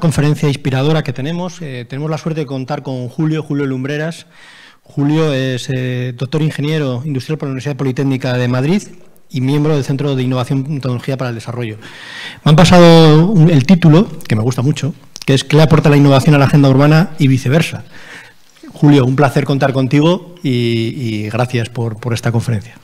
conferencia inspiradora que tenemos. Eh, tenemos la suerte de contar con Julio, Julio Lumbreras. Julio es eh, doctor ingeniero industrial por la Universidad Politécnica de Madrid y miembro del Centro de Innovación y Tecnología para el Desarrollo. Me han pasado el título, que me gusta mucho, que es ¿Qué aporta la innovación a la agenda urbana y viceversa? Julio, un placer contar contigo y, gracias por esta conferencia.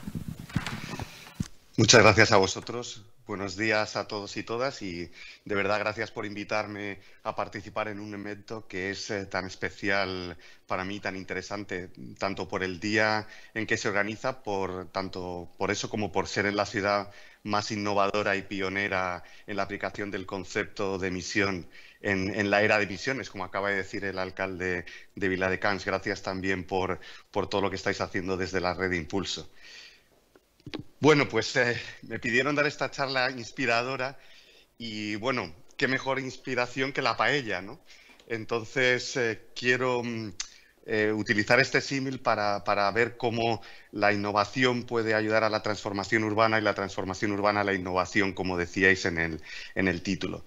Muchas gracias a vosotros Buenos días a todos y todas y de verdad gracias por invitarme a participar en un evento que es eh, tan especial para mí, tan interesante, tanto por el día en que se organiza, por, tanto por eso como por ser en la ciudad más innovadora y pionera en la aplicación del concepto de misión en, la era de misiones, como acaba de decir el alcalde de Viladecans. Gracias también por, por todo lo que estáis haciendo desde la red de Impulso. Bueno, pues eh, me pidieron dar esta charla inspiradora y bueno, qué mejor inspiración que la paella, ¿no? Entonces eh, quiero mm, eh, utilizar este símil para, ver cómo la innovación puede ayudar a la transformación urbana y la transformación urbana a la innovación, como decíais en el, en el título.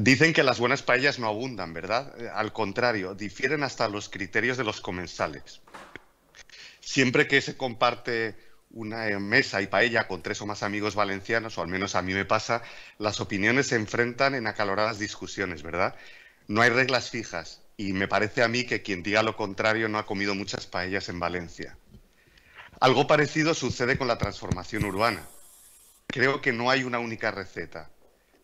Dicen que las buenas paellas no abundan, ¿verdad? Al contrario, difieren hasta los criterios de los comensales. Siempre que se comparte una mesa y paella con tres o más amigos valencianos, o al menos a mí me pasa, las opiniones se enfrentan en acaloradas discusiones, ¿verdad? No hay reglas fijas y me parece a mí que quien diga lo contrario no ha comido muchas paellas en Valencia. Algo parecido sucede con la transformación urbana. Creo que no hay una única receta.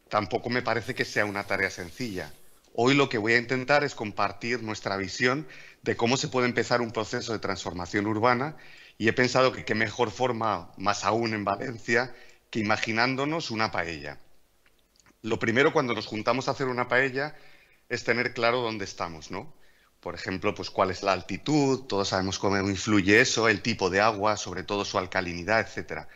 Tampoco me parece que sea una tarea sencilla. Hoy lo que voy a intentar es compartir nuestra visión de cómo se puede empezar un proceso de transformación urbana y he pensado que qué mejor forma, más aún en Valencia, que imaginándonos una paella. Lo primero cuando nos juntamos a hacer una paella es tener claro dónde estamos, ¿no? Por ejemplo, pues cuál es la altitud, todos sabemos cómo influye eso, el tipo de agua, sobre todo su alcalinidad, etc.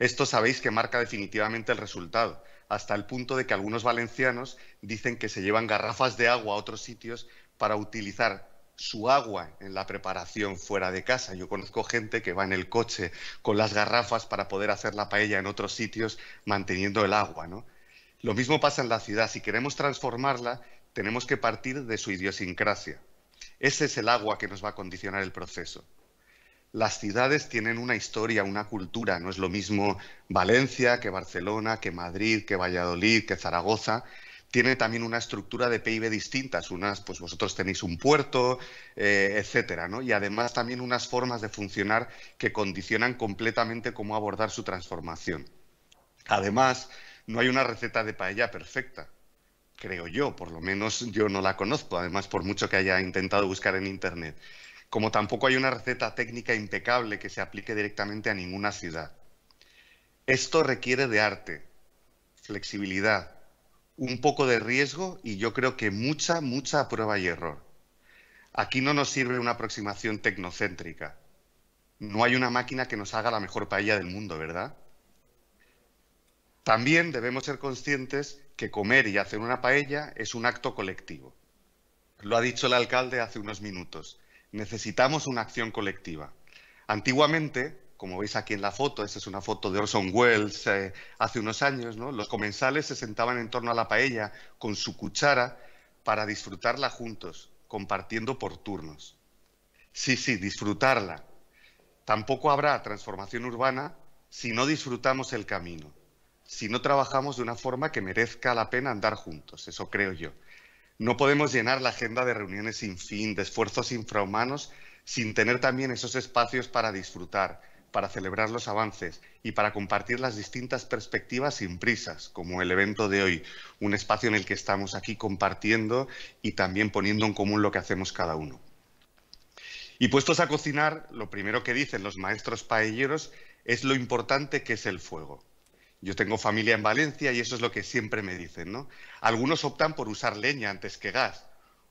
Esto sabéis que marca definitivamente el resultado, hasta el punto de que algunos valencianos dicen que se llevan garrafas de agua a otros sitios para utilizar su agua en la preparación fuera de casa. Yo conozco gente que va en el coche con las garrafas para poder hacer la paella en otros sitios manteniendo el agua, ¿no? Lo mismo pasa en la ciudad. Si queremos transformarla, tenemos que partir de su idiosincrasia. Ese es el agua que nos va a condicionar el proceso. Las ciudades tienen una historia, una cultura. No es lo mismo Valencia que Barcelona, que Madrid, que Valladolid, que Zaragoza tiene también una estructura de PIB distinta. Unas, pues vosotros tenéis un puerto, eh, etcétera, ¿no? Y además también unas formas de funcionar que condicionan completamente cómo abordar su transformación. Además, no hay una receta de paella perfecta, creo yo, por lo menos yo no la conozco, además por mucho que haya intentado buscar en Internet. Como tampoco hay una receta técnica impecable que se aplique directamente a ninguna ciudad. Esto requiere de arte, flexibilidad, un poco de riesgo y yo creo que mucha, mucha prueba y error. Aquí no nos sirve una aproximación tecnocéntrica. No hay una máquina que nos haga la mejor paella del mundo, ¿verdad? También debemos ser conscientes que comer y hacer una paella es un acto colectivo. Lo ha dicho el alcalde hace unos minutos. Necesitamos una acción colectiva. Antiguamente, como veis aquí en la foto, esa es una foto de Orson Welles eh, hace unos años, ¿no? los comensales se sentaban en torno a la paella con su cuchara para disfrutarla juntos, compartiendo por turnos. Sí, sí, disfrutarla. Tampoco habrá transformación urbana si no disfrutamos el camino, si no trabajamos de una forma que merezca la pena andar juntos, eso creo yo. No podemos llenar la agenda de reuniones sin fin, de esfuerzos infrahumanos, sin tener también esos espacios para disfrutar, para celebrar los avances y para compartir las distintas perspectivas sin prisas, como el evento de hoy, un espacio en el que estamos aquí compartiendo y también poniendo en común lo que hacemos cada uno. Y puestos a cocinar, lo primero que dicen los maestros paelleros es lo importante que es el fuego. Yo tengo familia en Valencia y eso es lo que siempre me dicen, ¿no? Algunos optan por usar leña antes que gas,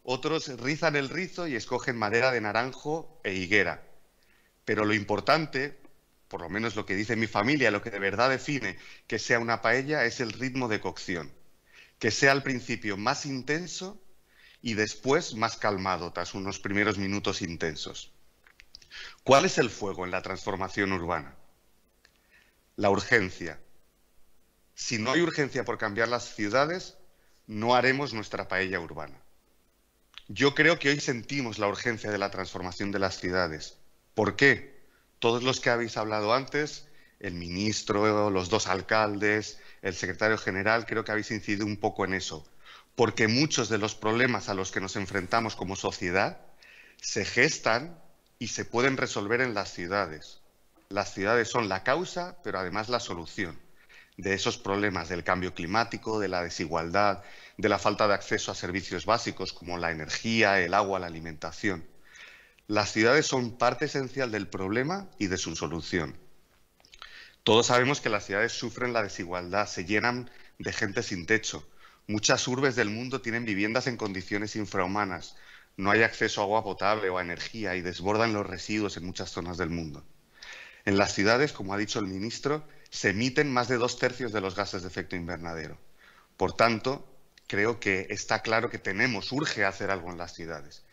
otros rizan el rizo y escogen madera de naranjo e higuera. Pero lo importante por lo menos lo que dice mi familia, lo que de verdad define que sea una paella es el ritmo de cocción, que sea al principio más intenso y después más calmado, tras unos primeros minutos intensos. ¿Cuál es el fuego en la transformación urbana? La urgencia. Si no hay urgencia por cambiar las ciudades, no haremos nuestra paella urbana. Yo creo que hoy sentimos la urgencia de la transformación de las ciudades. ¿Por qué? todos los que habéis hablado antes, el ministro, los dos alcaldes, el secretario general, creo que habéis incidido un poco en eso, porque muchos de los problemas a los que nos enfrentamos como sociedad se gestan y se pueden resolver en las ciudades. Las ciudades son la causa, pero además la solución de esos problemas del cambio climático, de la desigualdad, de la falta de acceso a servicios básicos como la energía, el agua, la alimentación. Las ciudades son parte esencial del problema y de su solución. Todos sabemos que las ciudades sufren la desigualdad, se llenan de gente sin techo. Muchas urbes del mundo tienen viviendas en condiciones infrahumanas. No hay acceso a agua potable o a energía y desbordan los residuos en muchas zonas del mundo. En las ciudades, como ha dicho el ministro, se emiten más de dos tercios de los gases de efecto invernadero. Por tanto, creo que está claro que tenemos, urge hacer algo en las ciudades.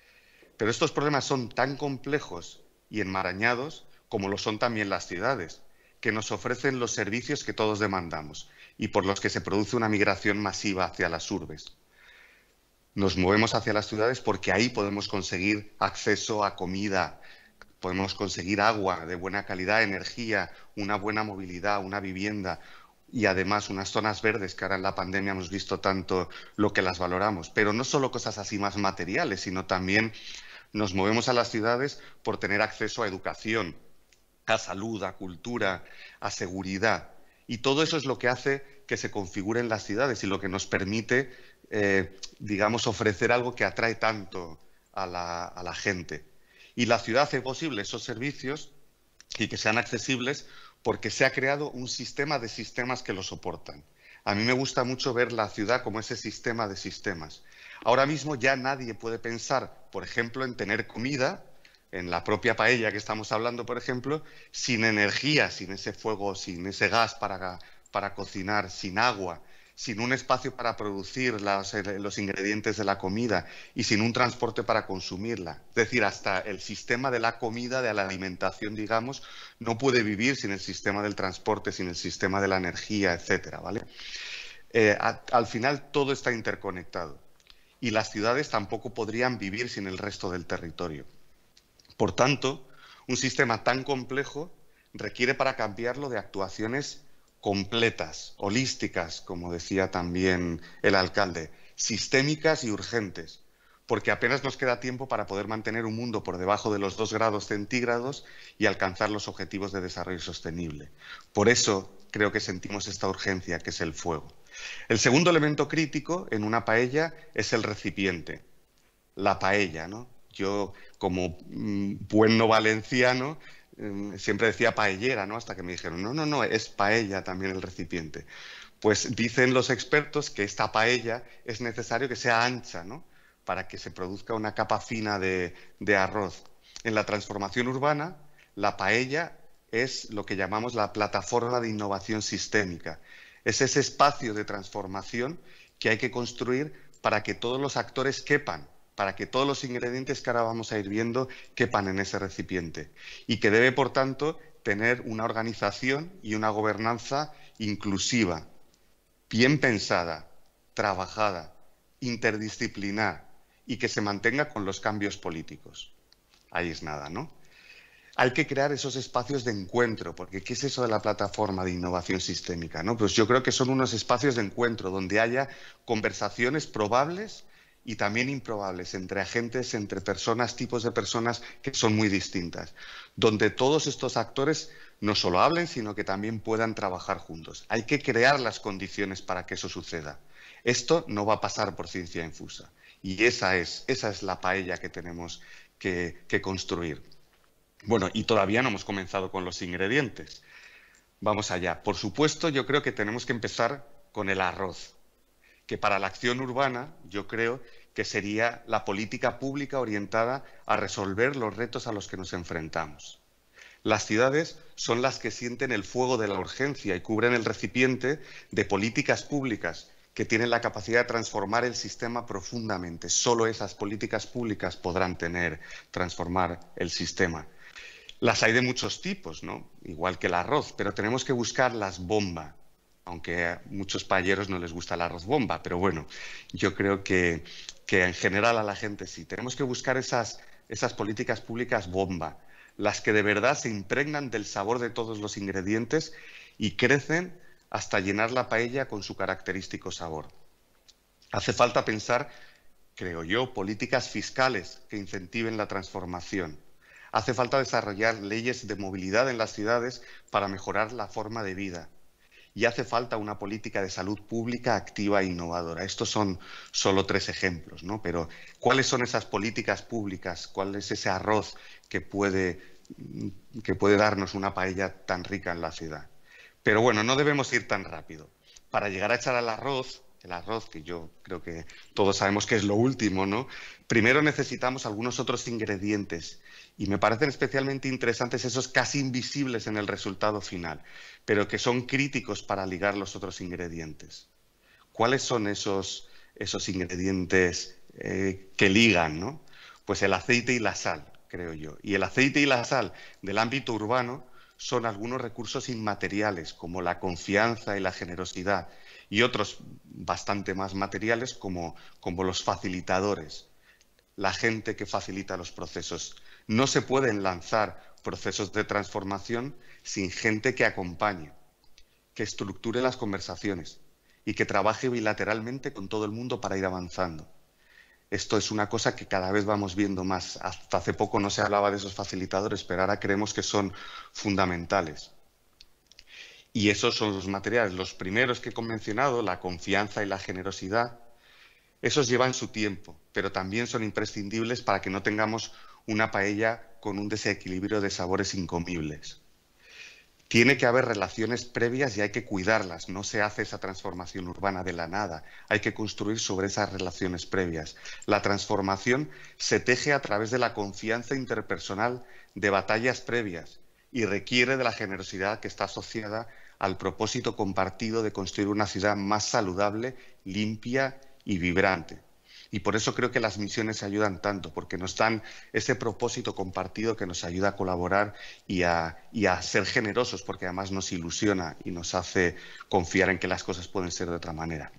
Pero estos problemas son tan complejos y enmarañados como lo son también las ciudades, que nos ofrecen los servicios que todos demandamos y por los que se produce una migración masiva hacia las urbes. Nos movemos hacia las ciudades porque ahí podemos conseguir acceso a comida, podemos conseguir agua de buena calidad, energía, una buena movilidad, una vivienda y además unas zonas verdes que ahora en la pandemia hemos visto tanto lo que las valoramos. Pero no solo cosas así más materiales, sino también nos movemos a las ciudades por tener acceso a educación, a salud, a cultura, a seguridad. Y todo eso es lo que hace que se configuren las ciudades y lo que nos permite, eh, digamos, ofrecer algo que atrae tanto a la, a la gente. Y la ciudad hace posible esos servicios y que sean accesibles porque se ha creado un sistema de sistemas que lo soportan. A mí me gusta mucho ver la ciudad como ese sistema de sistemas. Ahora mismo ya nadie puede pensar, por ejemplo, en tener comida, en la propia paella que estamos hablando, por ejemplo, sin energía, sin ese fuego, sin ese gas para, para cocinar, sin agua, sin un espacio para producir los ingredientes de la comida y sin un transporte para consumirla. Es decir, hasta el sistema de la comida, de la alimentación, digamos, no puede vivir sin el sistema del transporte, sin el sistema de la energía, etcétera, ¿vale? Eh, al final todo está interconectado y las ciudades tampoco podrían vivir sin el resto del territorio. Por tanto, un sistema tan complejo requiere para cambiarlo de actuaciones completas, holísticas, como decía también el alcalde, sistémicas y urgentes, porque apenas nos queda tiempo para poder mantener un mundo por debajo de los dos grados centígrados y alcanzar los objetivos de desarrollo sostenible. Por eso creo que sentimos esta urgencia que es el fuego. El segundo elemento crítico en una paella es el recipiente, la paella, ¿no? Yo, como mm, buen valenciano, mm, siempre decía paellera, ¿no? Hasta que me dijeron, no, no, no, es paella también el recipiente. Pues dicen los expertos que esta paella es necesario que sea ancha, ¿no? Para que se produzca una capa fina de arroz. En la transformación urbana, la paella es lo que llamamos la plataforma de innovación sistémica. Es ese espacio de transformación que hay que construir para que todos los actores quepan, para que todos los ingredientes que ahora vamos a ir viendo quepan en ese recipiente y que debe, por tanto, tener una organización y una gobernanza inclusiva, bien pensada, trabajada, interdisciplinar y que se mantenga con los cambios políticos. Ahí es nada, ¿no? hay que crear esos espacios de encuentro, porque ¿qué es eso de la plataforma de innovación sistémica? ¿no? Pues yo creo que son unos espacios de encuentro donde haya conversaciones probables y también improbables entre agentes, entre personas, tipos de personas que son muy distintas, donde todos estos actores no solo hablen, sino que también puedan trabajar juntos. Hay que crear las condiciones para que eso suceda. Esto no va a pasar por ciencia infusa. Y esa es, esa es la paella que tenemos que construir. Bueno, y todavía no hemos comenzado con los ingredientes. Vamos allá. Por supuesto, yo creo que tenemos que empezar con el arroz, que para la acción urbana yo creo que sería la política pública orientada a resolver los retos a los que nos enfrentamos. Las ciudades son las que sienten el fuego de la urgencia y cubren el recipiente de políticas públicas que tienen la capacidad de transformar el sistema profundamente. Solo esas políticas públicas podrán tener, transformar el sistema. Las hay de muchos tipos, ¿no? Igual que el arroz, pero tenemos que buscar las bomba, aunque a muchos payeros no les gusta el arroz bomba, pero bueno, yo creo que, que en general a la gente sí. Tenemos que buscar esas, esas políticas públicas bomba, las que de verdad se impregnan del sabor de todos los ingredientes y crecen hasta llenar la paella con su característico sabor. Hace falta pensar, creo yo, políticas fiscales que incentiven la transformación Hace falta desarrollar leyes de movilidad en las ciudades para mejorar la forma de vida. Y hace falta una política de salud pública activa e innovadora. Estos son solo tres ejemplos, ¿no? Pero ¿cuáles son esas políticas públicas? ¿Cuál es ese arroz que puede, que puede darnos una paella tan rica en la ciudad? Pero bueno, no debemos ir tan rápido. Para llegar a echar al arroz, el arroz, que yo creo que todos sabemos que es lo último, ¿no? Primero necesitamos algunos otros ingredientes y me parecen especialmente interesantes esos casi invisibles en el resultado final, pero que son críticos para ligar los otros ingredientes. ¿Cuáles son esos, esos ingredientes eh, que ligan? ¿no? Pues el aceite y la sal, creo yo. Y el aceite y la sal del ámbito urbano son algunos recursos inmateriales, como la confianza y la generosidad, y otros bastante más materiales, como, como los facilitadores, la gente que facilita los procesos no se pueden lanzar procesos de transformación sin gente que acompañe, que estructure las conversaciones y que trabaje bilateralmente con todo el mundo para ir avanzando. Esto es una cosa que cada vez vamos viendo más. Hasta hace poco no se hablaba de esos facilitadores, pero ahora creemos que son fundamentales. Y esos son los materiales. Los primeros que he convencionado: la confianza y la generosidad, esos llevan su tiempo, pero también son imprescindibles para que no tengamos una paella con un desequilibrio de sabores incomibles. Tiene que haber relaciones previas y hay que cuidarlas. No se hace esa transformación urbana de la nada. Hay que construir sobre esas relaciones previas. La transformación se teje a través de la confianza interpersonal de batallas previas y requiere de la generosidad que está asociada al propósito compartido de construir una ciudad más saludable, limpia y vibrante. Y por eso creo que las misiones ayudan tanto, porque nos dan ese propósito compartido que nos ayuda a colaborar y a, y a, ser generosos, porque además nos ilusiona y nos hace confiar en que las cosas pueden ser de otra manera.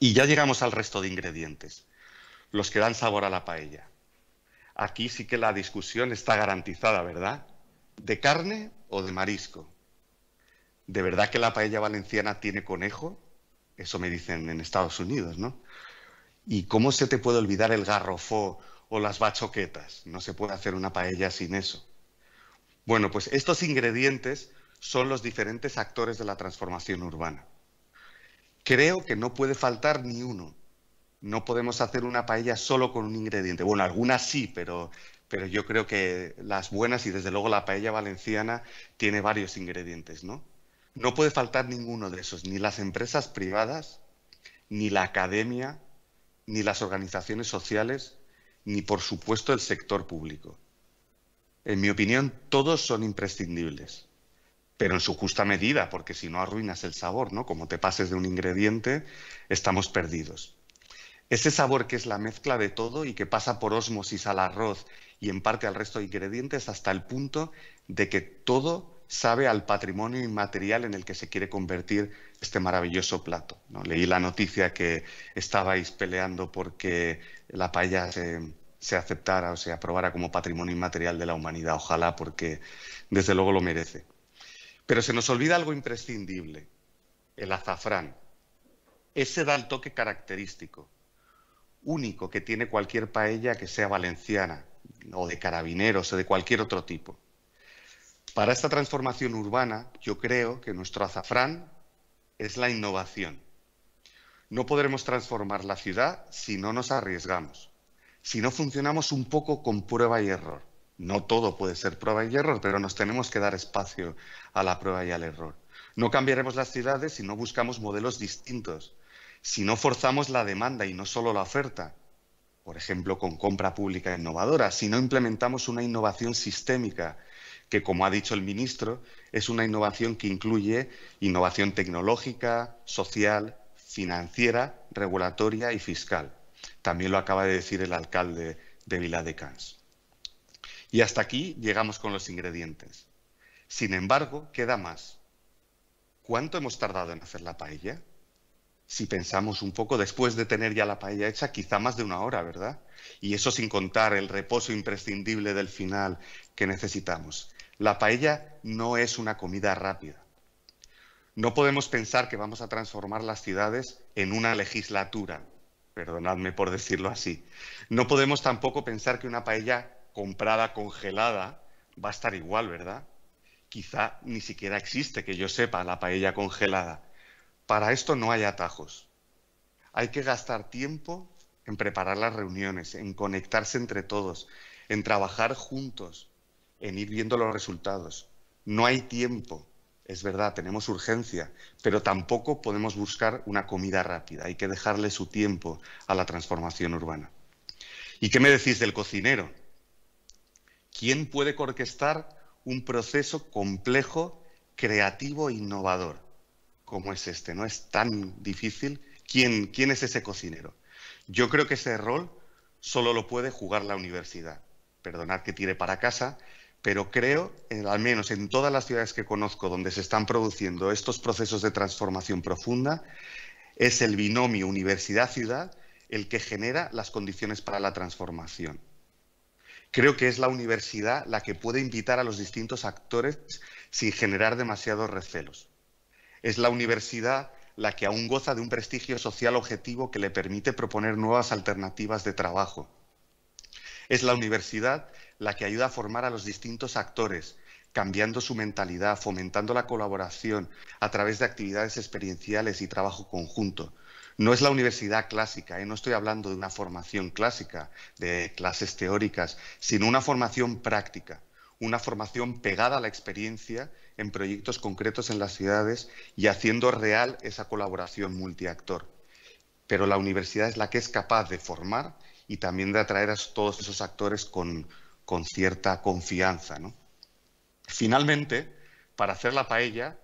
Y ya llegamos al resto de ingredientes, los que dan sabor a la paella. Aquí sí que la discusión está garantizada, ¿verdad? ¿De carne o de marisco? ¿De verdad que la paella valenciana tiene conejo? Eso me dicen en Estados Unidos, ¿no? ¿Y cómo se te puede olvidar el garrofó o las bachoquetas? No se puede hacer una paella sin eso. Bueno, pues estos ingredientes son los diferentes actores de la transformación urbana. Creo que no puede faltar ni uno. No podemos hacer una paella solo con un ingrediente. Bueno, algunas sí, pero, pero yo creo que las buenas y desde luego la paella valenciana tiene varios ingredientes, ¿no? No puede faltar ninguno de esos, ni las empresas privadas, ni la academia, ni las organizaciones sociales, ni por supuesto el sector público. En mi opinión, todos son imprescindibles, pero en su justa medida, porque si no arruinas el sabor, ¿no? Como te pases de un ingrediente, estamos perdidos. Ese sabor que es la mezcla de todo y que pasa por osmosis al arroz y en parte al resto de ingredientes hasta el punto de que todo sabe al patrimonio inmaterial en el que se quiere convertir este maravilloso plato. Leí la noticia que estabais peleando porque la paella se, se, aceptara o se aprobara como patrimonio inmaterial de la humanidad. Ojalá, porque desde luego lo merece. Pero se nos olvida algo imprescindible, el azafrán. Ese da el toque característico, único que tiene cualquier paella que sea valenciana o de carabineros o de cualquier otro tipo. Para esta transformación urbana, yo creo que nuestro azafrán es la innovación. No podremos transformar la ciudad si no nos arriesgamos, si no funcionamos un poco con prueba y error. No todo puede ser prueba y error, pero nos tenemos que dar espacio a la prueba y al error. No cambiaremos las ciudades si no buscamos modelos distintos, si no forzamos la demanda y no solo la oferta, por ejemplo, con compra pública innovadora, si no implementamos una innovación sistémica que, como ha dicho el ministro, es una innovación que incluye innovación tecnológica, social, financiera, regulatoria y fiscal. También lo acaba de decir el alcalde de Viladecans. Y hasta aquí llegamos con los ingredientes. Sin embargo, queda más. ¿Cuánto hemos tardado en hacer la paella? Si pensamos un poco, después de tener ya la paella hecha, quizá más de una hora, ¿verdad? Y eso sin contar el reposo imprescindible del final que necesitamos. La paella no es una comida rápida. No podemos pensar que vamos a transformar las ciudades en una legislatura, perdonadme por decirlo así. No podemos tampoco pensar que una paella comprada congelada va a estar igual, ¿verdad? Quizá ni siquiera existe, que yo sepa, la paella congelada. Para esto no hay atajos. Hay que gastar tiempo en preparar las reuniones, en conectarse entre todos, en trabajar juntos, en ir viendo los resultados. No hay tiempo, es verdad, tenemos urgencia, pero tampoco podemos buscar una comida rápida, hay que dejarle su tiempo a la transformación urbana. ¿Y qué me decís del cocinero? ¿Quién puede orquestar un proceso complejo, creativo e innovador como es este? No es tan difícil. ¿Quién, quién es ese cocinero? Yo creo que ese rol solo lo puede jugar la universidad. Perdonad que tire para casa, pero creo, al menos en todas las ciudades que conozco donde se están produciendo estos procesos de transformación profunda, es el binomio universidad-ciudad el que genera las condiciones para la transformación. Creo que es la universidad la que puede invitar a los distintos actores sin generar demasiados recelos. Es la universidad la que aún goza de un prestigio social objetivo que le permite proponer nuevas alternativas de trabajo. Es la universidad la que ayuda a formar a los distintos actores, cambiando su mentalidad, fomentando la colaboración a través de actividades experienciales y trabajo conjunto. No es la universidad clásica, y ¿eh? no estoy hablando de una formación clásica, de clases teóricas, sino una formación práctica, una formación pegada a la experiencia en proyectos concretos en las ciudades y haciendo real esa colaboración multiactor. Pero la universidad es la que es capaz de formar y también de atraer a todos esos actores con, con cierta confianza. ¿no? Finalmente, para hacer la paella,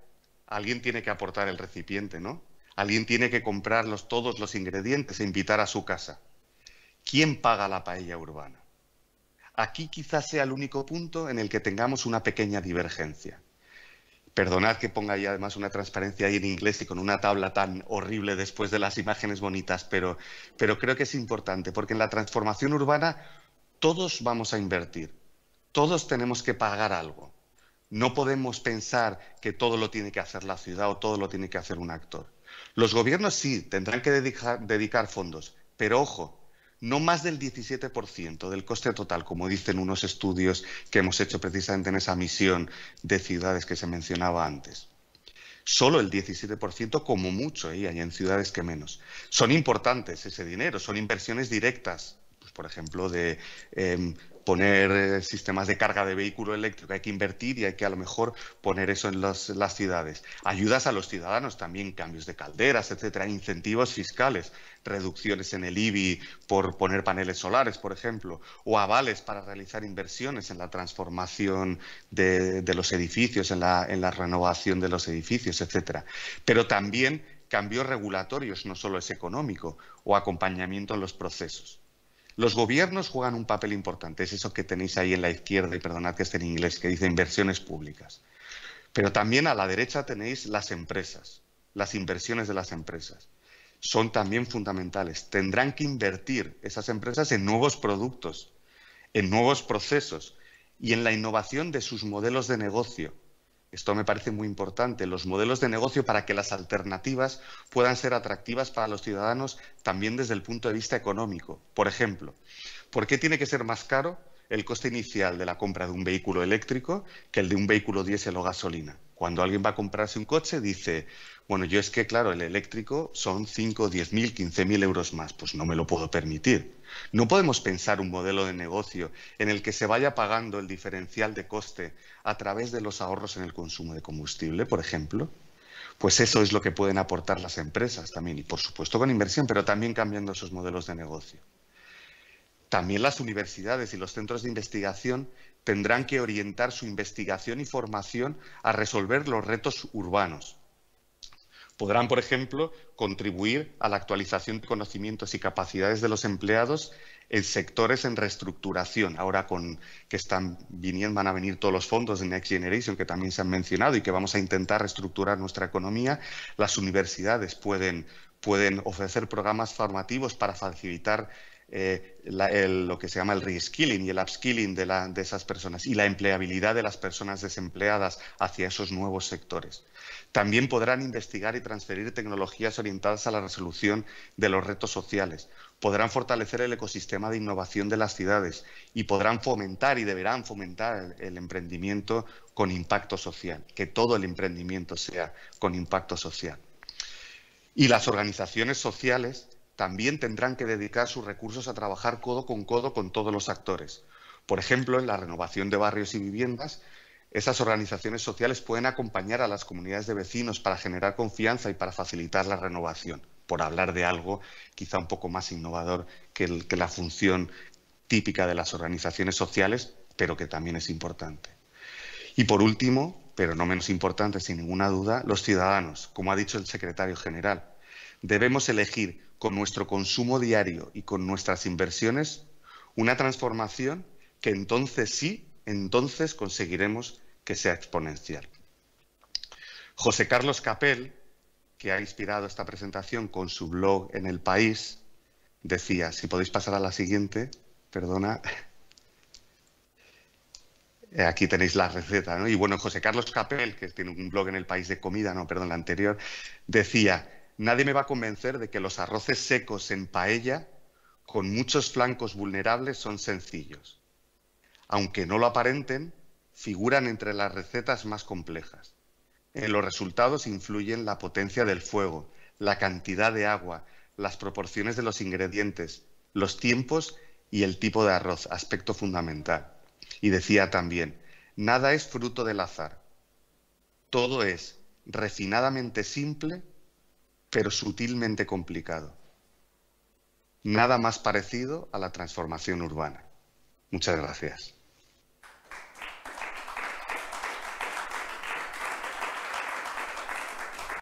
alguien tiene que aportar el recipiente, ¿no? Alguien tiene que comprar todos los ingredientes e invitar a su casa. ¿Quién paga la paella urbana? Aquí quizás sea el único punto en el que tengamos una pequeña divergencia. Perdonad que ponga ahí además una transparencia ahí en inglés y con una tabla tan horrible después de las imágenes bonitas, pero, pero creo que es importante, porque en la transformación urbana todos vamos a invertir, todos tenemos que pagar algo. No podemos pensar que todo lo tiene que hacer la ciudad o todo lo tiene que hacer un actor. Los gobiernos sí tendrán que dedicar, fondos, pero ojo, no más del 17% del coste total, como dicen unos estudios que hemos hecho precisamente en esa misión de ciudades que se mencionaba antes. Solo el 17% como mucho, ¿eh? y hay en ciudades que menos. Son importantes ese dinero, son inversiones directas por ejemplo, de em, poner eh, sistemas de carga de vehículo eléctrico. Hay que invertir y hay que a lo mejor poner eso en las, ciudades. Ayudas a los ciudadanos también, cambios de calderas, etcétera, incentivos fiscales, reducciones en el IBI por poner paneles solares, por ejemplo, o avales para realizar inversiones en la transformación de, los edificios, en la, en la renovación de los edificios, etcétera. Pero también cambios regulatorios, no solo es económico, o acompañamiento en los procesos. Los gobiernos juegan un papel importante, es eso que tenéis ahí en la izquierda, y perdonad que esté en inglés, que dice inversiones públicas. Pero también a la derecha tenéis las empresas, las inversiones de las empresas. Son también fundamentales. Tendrán que invertir esas empresas en nuevos productos, en nuevos procesos y en la innovación de sus modelos de negocio esto me parece muy importante, los modelos de negocio para que las alternativas puedan ser atractivas para los ciudadanos también desde el punto de vista económico. Por ejemplo, ¿por qué tiene que ser más caro el coste inicial de la compra de un vehículo eléctrico que el de un vehículo diésel o gasolina? Cuando alguien va a comprarse un coche, dice, bueno, yo es que, claro, el eléctrico son 5, 10 mil, 15 mil euros más, pues no me lo puedo permitir. No podemos pensar un modelo de negocio en el que se vaya pagando el diferencial de coste a través de los ahorros en el consumo de combustible, por ejemplo. Pues eso es lo que pueden aportar las empresas también, y por supuesto con inversión, pero también cambiando esos modelos de negocio. También las universidades y los centros de investigación tendrán que orientar su investigación y formación a resolver los retos urbanos. Podrán, por ejemplo, contribuir a la actualización de conocimientos y capacidades de los empleados en sectores en reestructuración, ahora con que están viniendo, van a venir todos los fondos de Next Generation que también se han mencionado y que vamos a intentar reestructurar nuestra economía, las universidades pueden, pueden ofrecer programas formativos para facilitar eh, lo que se llama el reskilling y el upskilling de, esas personas y la empleabilidad de las personas desempleadas hacia esos nuevos sectores. También podrán investigar y transferir tecnologías orientadas a la resolución de los retos sociales. Podrán fortalecer el ecosistema de innovación de las ciudades y podrán fomentar y deberán fomentar el emprendimiento con impacto social, que todo el emprendimiento sea con impacto social. Y las organizaciones sociales también tendrán que dedicar sus recursos a trabajar codo con codo con todos los actores. Por ejemplo, en la renovación de barrios y viviendas, esas organizaciones sociales pueden acompañar a las comunidades de vecinos para generar confianza y para facilitar la renovación, por hablar de algo quizá un poco más innovador que, la función típica de las organizaciones sociales, pero que también es importante. Y por último, pero no menos importante sin ninguna duda, los ciudadanos, como ha dicho el secretario general. Debemos elegir con nuestro consumo diario y con nuestras inversiones una transformación que entonces sí, entonces conseguiremos que sea exponencial. José Carlos Capel, que ha inspirado esta presentación con su blog en El País, decía, si podéis pasar a la siguiente, perdona, eh, aquí tenéis la receta, ¿no? Y bueno, José Carlos Capel, que tiene un blog en El País de Comida, no, perdón, la anterior, decía, Nadie me va a convencer de que los arroces secos en paella, con muchos flancos vulnerables, son sencillos. Aunque no lo aparenten, figuran entre las recetas más complejas. En los resultados influyen la potencia del fuego, la cantidad de agua, las proporciones de los ingredientes, los tiempos y el tipo de arroz, aspecto fundamental. Y decía también, nada es fruto del azar. Todo es refinadamente simple pero sutilmente complicado. Nada más parecido a la transformación urbana. Muchas gracias.